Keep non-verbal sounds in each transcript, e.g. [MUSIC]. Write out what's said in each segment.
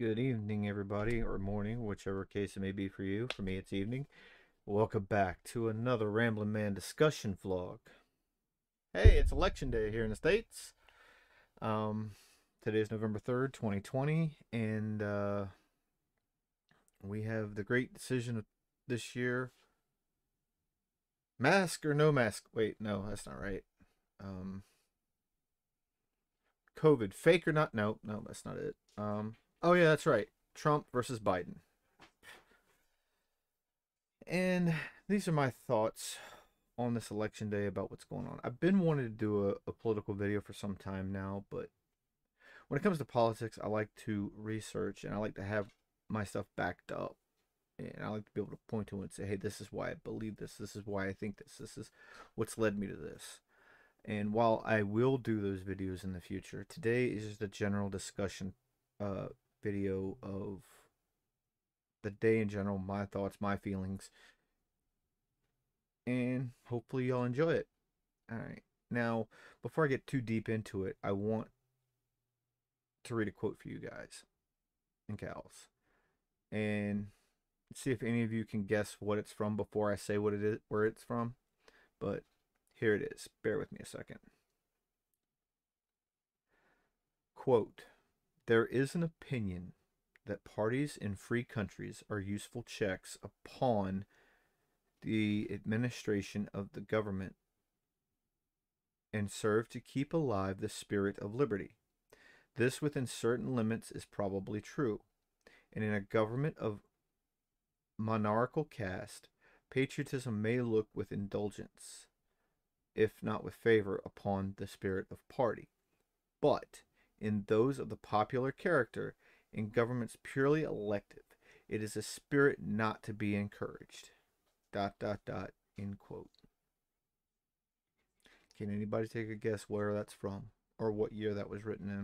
Good evening, everybody, or morning, whichever case it may be for you. For me, it's evening. Welcome back to another Rambling Man discussion vlog. Hey, it's election day here in the States. Um, today is November 3rd, 2020, and uh, we have the great decision this year mask or no mask. Wait, no, that's not right. Um, COVID, fake or not? No, no, that's not it. Um, Oh yeah, that's right. Trump versus Biden. And these are my thoughts on this election day about what's going on. I've been wanting to do a, a, political video for some time now, but when it comes to politics, I like to research and I like to have my stuff backed up. And I like to be able to point to it and say, hey, this is why I believe this. This is why I think this. This is what's led me to this. And while I will do those videos in the future, today is just a general discussion uh, video of the day in general, my thoughts, my feelings, and hopefully y'all enjoy it. All right. Now, before I get too deep into it, I want to read a quote for you guys and gals and see if any of you can guess what it's from before I say what it is, where it's from. But here it is. Bear with me a second. Quote there is an opinion that parties in free countries are useful checks upon the administration of the government and serve to keep alive the spirit of liberty. This, within certain limits, is probably true. And in a government of monarchical caste, patriotism may look with indulgence, if not with favor, upon the spirit of party. But in those of the popular character in governments purely elective. It is a spirit not to be encouraged. Dot dot dot. End quote. Can anybody take a guess where that's from or what year that was written in?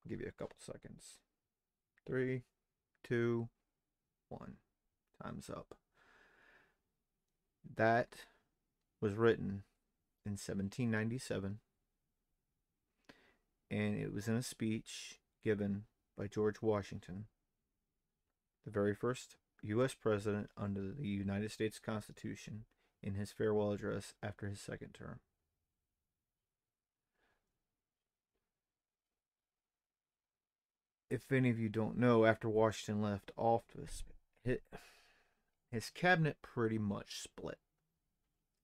I'll give you a couple seconds. Three, two, one. Time's up. That was written in 1797, and it was in a speech given by George Washington, the very first U.S. president under the United States Constitution, in his farewell address after his second term. If any of you don't know, after Washington left office, his cabinet pretty much split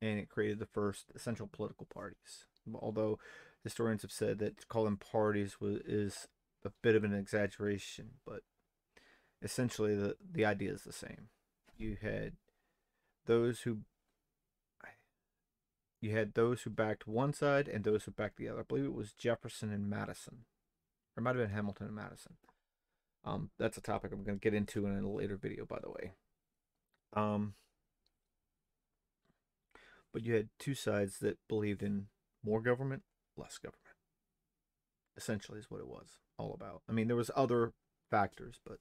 and it created the first essential political parties. Although historians have said that calling parties was, is a bit of an exaggeration, but essentially the, the idea is the same. You had those who you had those who backed one side and those who backed the other. I believe it was Jefferson and Madison, or it might have been Hamilton and Madison. Um, that's a topic I'm going to get into in a later video, by the way. Um, but you had two sides that believed in more government, less government. Essentially, is what it was all about. I mean, there was other factors, but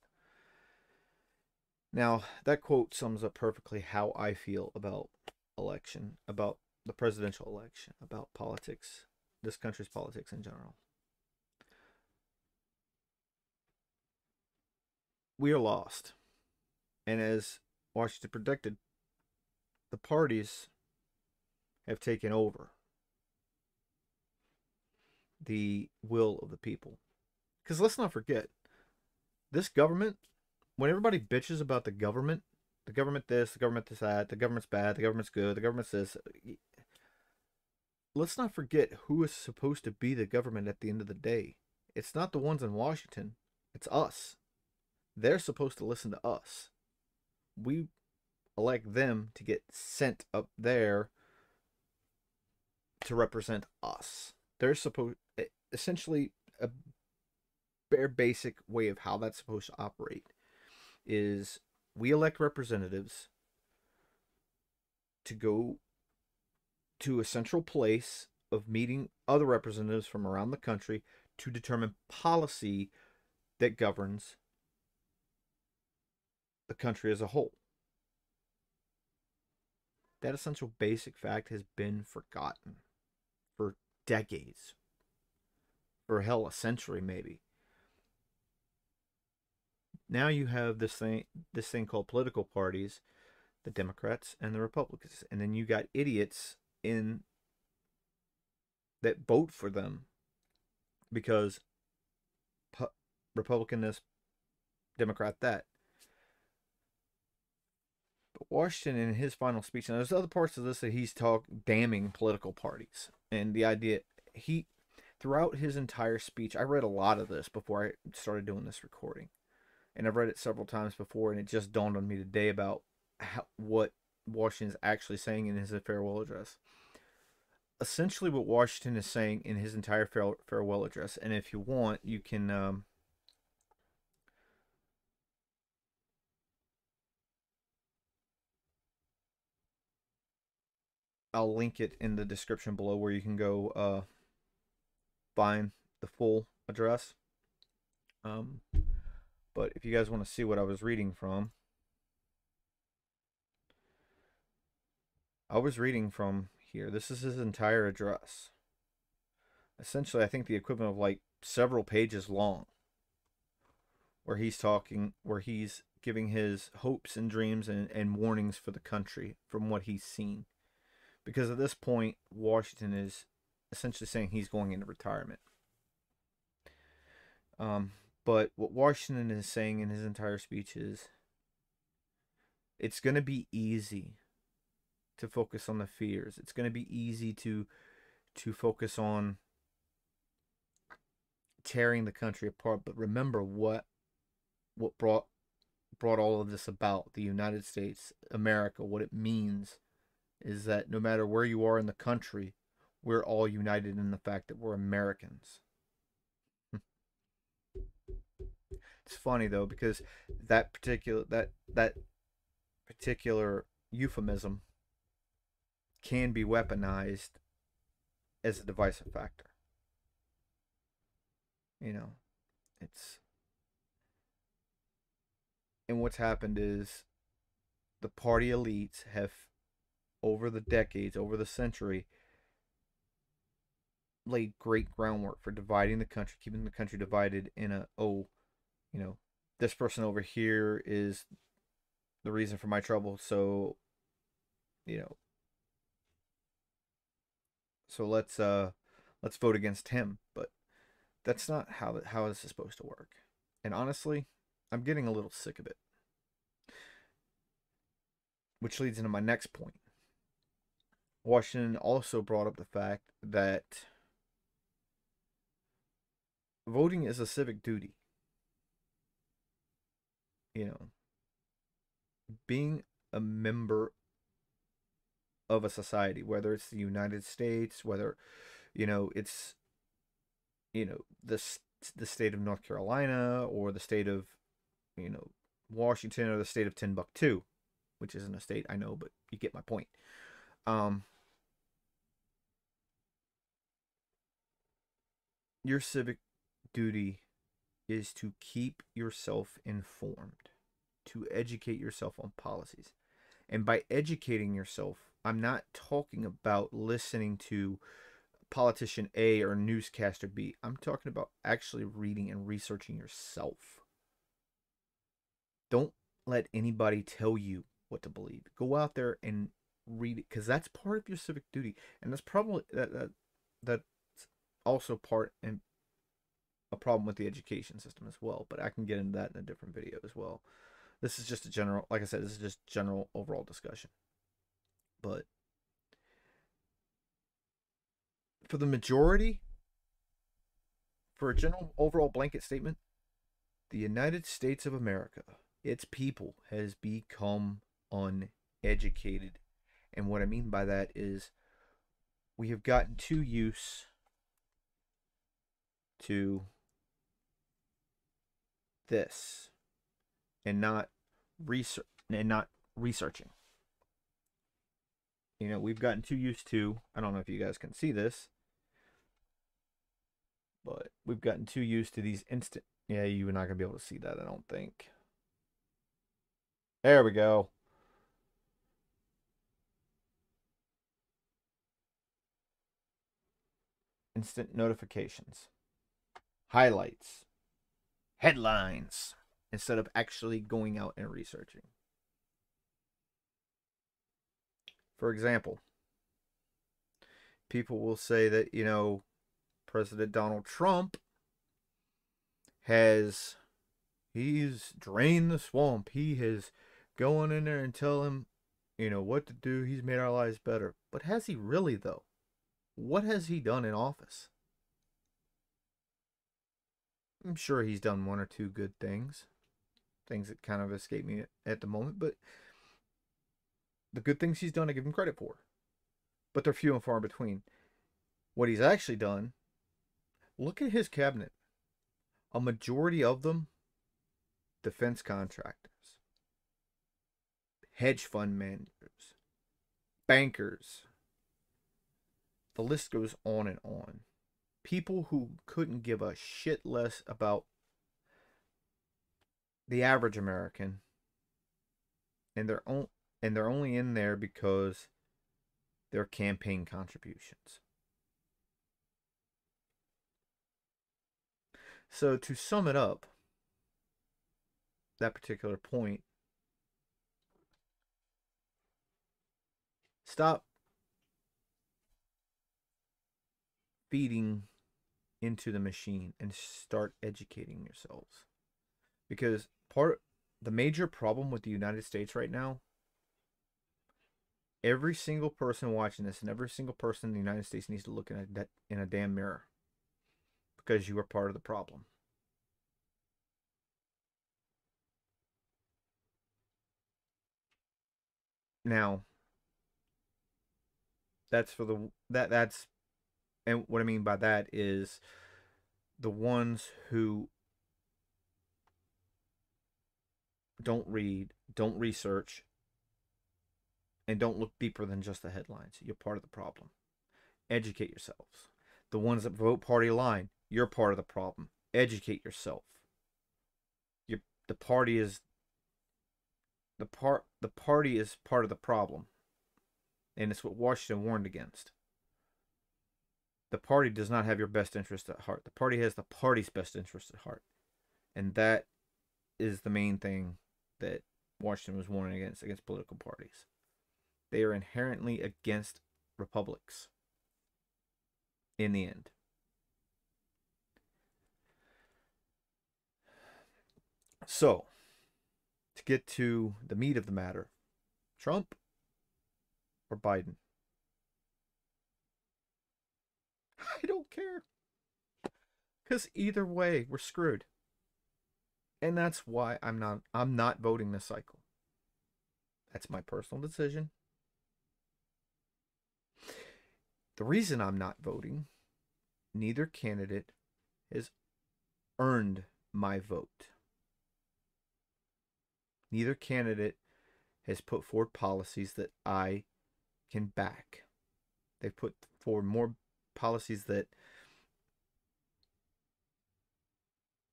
now that quote sums up perfectly how I feel about election, about the presidential election, about politics, this country's politics in general. We are lost. And as Washington predicted, the parties have taken over the will of the people. Because let's not forget, this government, when everybody bitches about the government, the government this, the government this, that, the government's bad, the government's good, the government's this. Let's not forget who is supposed to be the government at the end of the day. It's not the ones in Washington, it's us. They're supposed to listen to us. We elect them to get sent up there to represent us. There's supposed essentially a bare basic way of how that's supposed to operate is we elect representatives to go to a central place of meeting other representatives from around the country to determine policy that governs the country as a whole. That essential basic fact has been forgotten decades, or hell, a century maybe. Now you have this thing, this thing called political parties, the Democrats and the Republicans, and then you got idiots in that vote for them because Republican this, Democrat that. But Washington, in his final speech, and there's other parts of this that he's talk damning political parties, and the idea he throughout his entire speech i read a lot of this before i started doing this recording and i've read it several times before and it just dawned on me today about how, what washington's actually saying in his farewell address essentially what washington is saying in his entire farewell address and if you want you can um, I'll link it in the description below where you can go uh, find the full address. Um, but if you guys want to see what I was reading from, I was reading from here. This is his entire address. Essentially, I think the equivalent of like several pages long where he's talking, where he's giving his hopes and dreams and, and warnings for the country from what he's seen because at this point, Washington is essentially saying he's going into retirement. Um, but what Washington is saying in his entire speech is it's going to be easy to focus on the fears. It's going to be easy to to focus on tearing the country apart, but remember what what brought brought all of this about, the United States, America, what it means is that no matter where you are in the country, we're all united in the fact that we're Americans. [LAUGHS] It's funny though because that particular that that particular euphemism can be weaponized as a divisive factor. You know, it's and what's happened is the party elites have over the decades, over the century, laid great groundwork for dividing the country, keeping the country divided in a oh, you know, this person over here is the reason for my trouble, so you know. So let's uh let's vote against him, but that's not how how this is supposed to work. And honestly, I'm getting a little sick of it. Which leads into my next point. Washington also brought up the fact that voting is a civic duty. You know, being a member of a society, whether it's the United States, whether you know it's you know the the state of North Carolina or the state of you know Washington or the state of Timbuktu, which isn't a state I know, but you get my point. Um, your civic duty is to keep yourself informed, to educate yourself on policies. And by educating yourself, I'm not talking about listening to politician A or newscaster B. I'm talking about actually reading and researching yourself. Don't let anybody tell you what to believe. Go out there and read it because that's part of your civic duty. And that's probably that, that, that also part and a problem with the education system as well. But I can get into that in a different video as well. This is just a general, like I said, this is just general overall discussion. But for the majority, for a general overall blanket statement, the United States of America, its people, has become uneducated. And what I mean by that is we have gotten too used to this and not research and not researching. You know, we've gotten too used to, I don't know if you guys can see this, but we've gotten too used to these instant. Yeah, you're not going to be able to see that, I don't think. There we go. Instant notifications highlights, headlines, instead of actually going out and researching. For example, people will say that, you know, President Donald Trump has he's drained the swamp. He has gone in there and tell him, you know, what to do. He's made our lives better. But has he really though? What has he done in office? I'm sure he's done one or two good things, things that kind of escape me at the moment, but the good things he's done, I give him credit for. But they're few and far between. What he's actually done, look at his cabinet. A majority of them, defense contractors, hedge fund managers, bankers. The list goes on and on people who couldn't give a shit less about the average American and they're and they're only in there because their campaign contributions. So to sum it up, that particular point, stop feeding into the machine and start educating yourselves. Because part the major problem with the United States right now, every single person watching this and every single person in the United States needs to look in a in a damn mirror because you are part of the problem. Now, that's for the that that's and what I mean by that is the ones who don't read, don't research, and don't look deeper than just the headlines. You're part of the problem. Educate yourselves. The ones that vote party line, you're part of the problem. Educate yourself. the party is the part the party is part of the problem. And it's what Washington warned against the party does not have your best interest at heart. The party has the party's best interest at heart. And that is the main thing that Washington was warning against against political parties. They are inherently against republics in the end. So, to get to the meat of the matter, Trump or Biden? I don't care. Because either way, we're screwed. And that's why I'm not I'm not voting this cycle. That's my personal decision. The reason I'm not voting, neither candidate has earned my vote. Neither candidate has put forward policies that I can back. They've put forward more policies that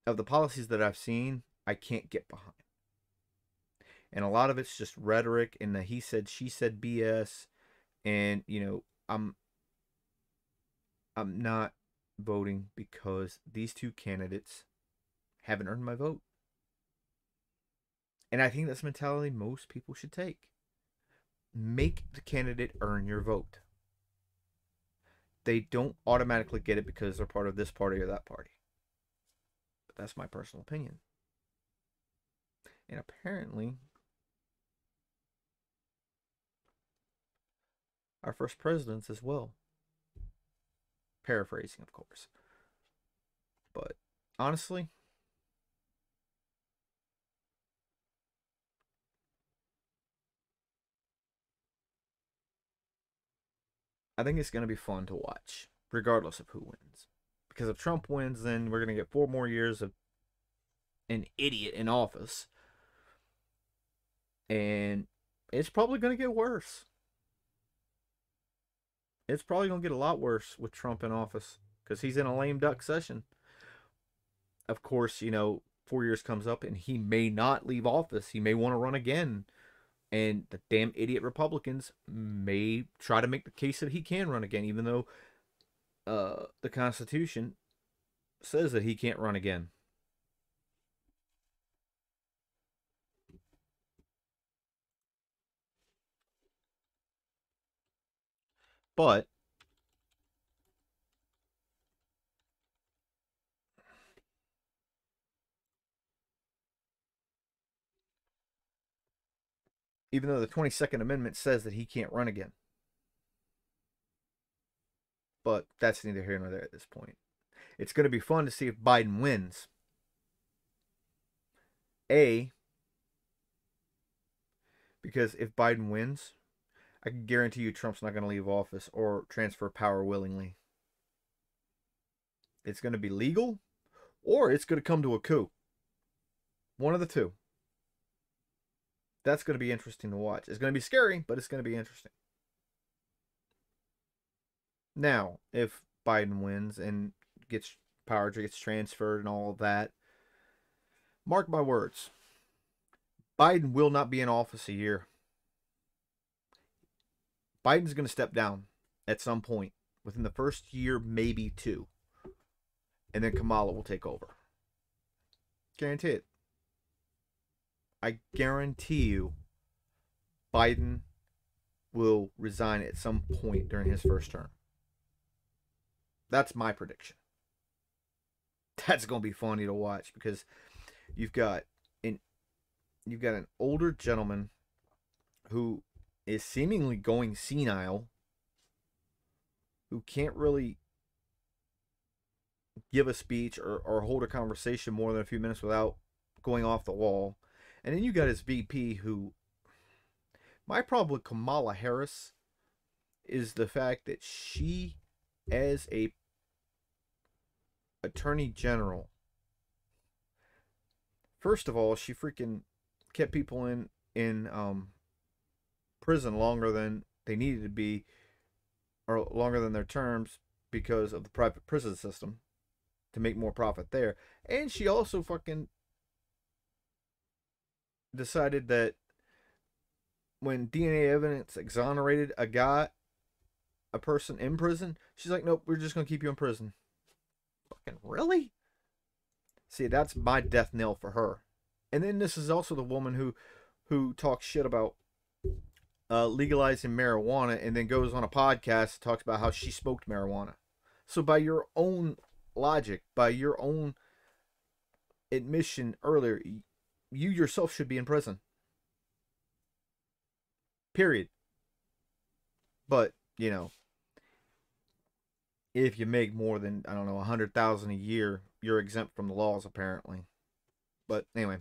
of the policies that I've seen, I can't get behind. And a lot of it's just rhetoric and the he said she said BS and you know, I'm I'm not voting because these two candidates haven't earned my vote. And I think that's mentality most people should take. Make the candidate earn your vote they don't automatically get it because they're part of this party or that party. But that's my personal opinion. And apparently, our first presidents as well. Paraphrasing, of course. But honestly, I think it's going to be fun to watch, regardless of who wins. Because if Trump wins, then we're going to get four more years of an idiot in office. And it's probably going to get worse. It's probably going to get a lot worse with Trump in office because he's in a lame duck session. Of course, you know, four years comes up and he may not leave office. He may want to run again. And the damn idiot Republicans may try to make the case that he can run again, even though uh, the Constitution says that he can't run again. But even though the 22nd Amendment says that he can't run again. But that's neither here nor there at this point. It's going to be fun to see if Biden wins. A, because if Biden wins, I can guarantee you Trump's not going to leave office or transfer power willingly. It's going to be legal or it's going to come to a coup. One of the two that's going to be interesting to watch. It's going to be scary, but it's going to be interesting. Now, if Biden wins and gets power gets transferred and all of that, mark my words, Biden will not be in office a year. Biden's going to step down at some point within the first year, maybe two. And then Kamala will take over. Guarantee it. I guarantee you, Biden will resign at some point during his first term. That's my prediction. [LAUGHS] That's going to be funny to watch because you've got an you've got an older gentleman who is seemingly going senile who can't really give a speech or, or hold a conversation more than a few minutes without going off the wall and then you got his VP who my problem with Kamala Harris is the fact that she as a attorney general first of all, she freaking kept people in in um, prison longer than they needed to be, or longer than their terms because of the private prison system to make more profit there. And she also fucking decided that when DNA evidence exonerated a guy, a person in prison, she's like, nope, we're just going to keep you in prison. Fucking really? See, that's my death knell for her. And then this is also the woman who who talks shit about uh, legalizing marijuana and then goes on a podcast talks about how she smoked marijuana. So by your own logic, by your own admission earlier, you yourself should be in prison. Period. But, you know, if you make more than, I don't know, a 100000 a year, you're exempt from the laws, apparently. But anyway,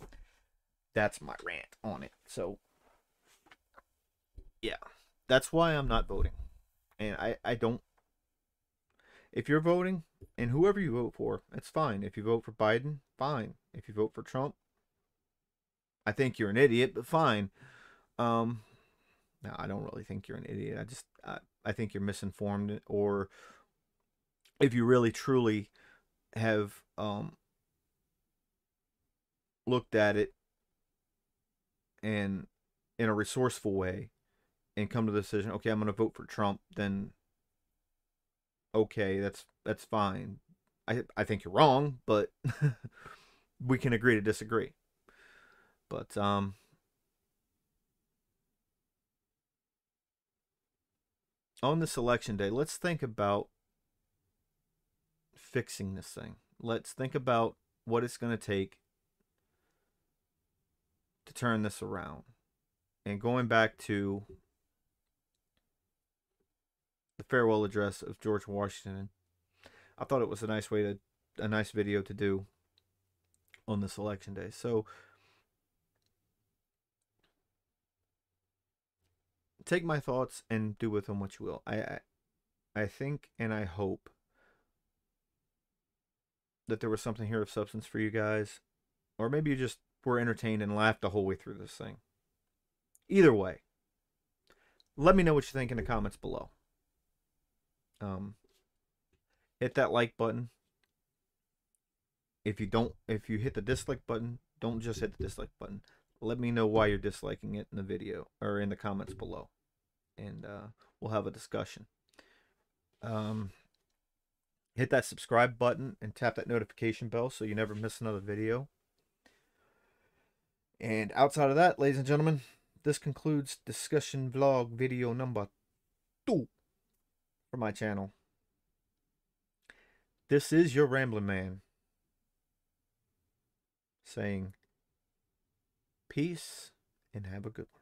that's my rant on it. So, yeah, that's why I'm not voting. And I, I don't. If you're voting, and whoever you vote for, it's fine. If you vote for Biden, fine. If you vote for Trump, I think you're an idiot, but fine. Um, no, I don't really think you're an idiot. I just I, I think you're misinformed, or if you really truly have um, looked at it and in a resourceful way and come to the decision, okay, I'm going to vote for Trump, then okay, that's that's fine. I I think you're wrong, but [LAUGHS] we can agree to disagree. But um on this election day, let's think about fixing this thing. Let's think about what it's going to take to turn this around. And going back to the farewell address of George Washington, I thought it was a nice way to a nice video to do on this election day. So take my thoughts and do with them what you will. I, I, I think and I hope that there was something here of substance for you guys, or maybe you just were entertained and laughed the whole way through this thing. Either way, let me know what you think in the comments below. Um, hit that like button. If you don't, if you hit the dislike button, don't just hit the dislike button. Let me know why you're disliking it in the video or in the comments below and uh, we'll have a discussion. Um, hit that subscribe button and tap that notification bell so you never miss another video. And outside of that, ladies and gentlemen, this concludes discussion vlog video number two for my channel. This is your Rambling Man saying peace and have a good